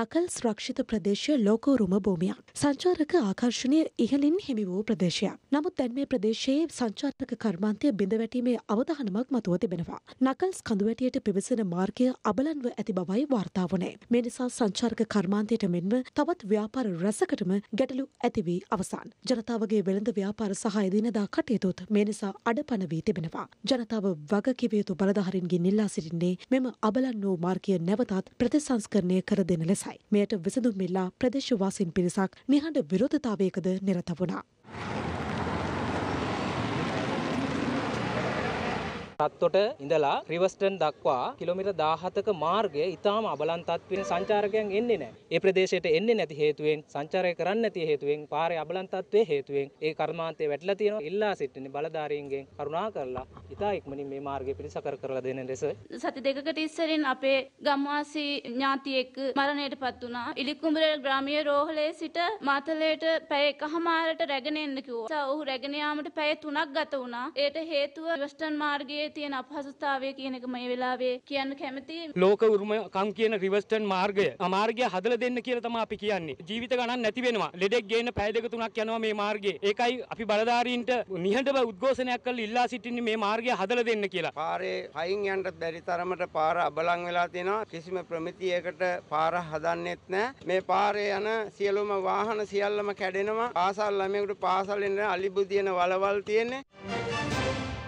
නකල් ශ්‍රක්ෂිත ප්‍රදේශය ලෝකෝරුම භූමියක්. සංචාරක ආකර්ශණය ඉහලින් හිමි වූ ප්‍රදේශයක්. නමුත් දැන් මේ ප්‍රදේශයේ සංචාරක කර්මාන්තය බිඳ වැටීමේ අවධානමක් මතුව තිබෙනවා. නකල්ස් කඳුවැටියට පිවිසෙන මාර්ගය අබලන්ව ඇති බවයි වාර්තා වුණේ. මේ නිසා සංචාරක කර්මාන්තයට මෙන්ම තවත් ව්‍යාපාර රැසකටම ගැටලු ඇති වී අවසන්. ජනතාවගේ වෙළඳ ව්‍යාපාර සහ එදිනදා කටයුතුත් මේ නිසා අඩපණ වී තිබෙනවා. ජනතාව වගකිව යුතු බලධාරීන්ගෙන් ඉල්ලා සිටින්නේ මෙම අබලන් වූ මාර්ගය නැවතත් ප්‍රතිසංස්කරණය කර දෙන ලෙස නිසයි. මෙයට විසඳුම් ඉල්ලා ප්‍රදේශවාසීන් පිරිසක් නිහඬ විරෝධතාවයකද නිරත වුණා. රත්තොට ඉඳලා රිවස්ටන් දක්වා කිලෝමිටර් 17ක මාර්ගය ඊටාම අබලන්තත්වයෙන් සංචාරකයන් එන්නේ නැහැ. ඒ ප්‍රදේශයට එන්නේ නැති හේතුවෙන් සංචාරය කරන්න නැති හේතුවෙන් පාරේ අබලන්තත්වයේ හේතුවෙන් ඒ කර්මාන්තය වැටලා තියෙනවා. ඉල්ලා සිටින්නේ බලධාරීන්ගෙන් කරුණා කරලා ඉතා ඉක්මනින් මේ මාර්ගය පිළිසකර කරලා දෙන ලෙස සති දෙකකට ඉස්සරින් අපේ ගම්වාසී ඥාතියෙක් මරණයටපත් වුණා. ඉලිකුඹුර ග්‍රාමීය රෝහලේ සිට මාතලේට පැය එකහමාරට රැගෙන එන්න කිව්වා. ඔහු රැගෙන යාමට පැය 3ක් ගත වුණා. ඒට හේතුව වෙස්ටර්න් මාර්ගයේ තියෙන අපහසුතාවය කියන එක මේ වෙලාවේ කියන්න කැමතියි. ලෝක උරුමකම් කියන රිවර්ස්ටන් මාර්ගය මාර්ගය හදලා දෙන්න කියලා තමයි අපි කියන්නේ. ජීවිත ගණන් නැති වෙනවා. ලෙඩෙක් ගේන්න පැය දෙක තුනක් යනවා මේ මාර්ගයේ. ඒකයි අපි බලධාරීන්ට නිහඬව උද්ඝෝෂණයක් කරලා ඉල්ලා සිටින්නේ මේ මාර්ගය හදලා දෙන්න කියලා. පාරේ හයින් යන්න බැරි තරමට පාර අබලන් වෙලා තියෙනවා. කිසිම ප්‍රමිතියකට පාර හදන්නෙත් නැහැ. මේ පාරේ යන සියලුම වාහන සියල්ලම කැඩෙනවා. පාසල් ළමයෙකුට පාසල් එන්න අලිබු දින වලවල් තියෙන්නේ.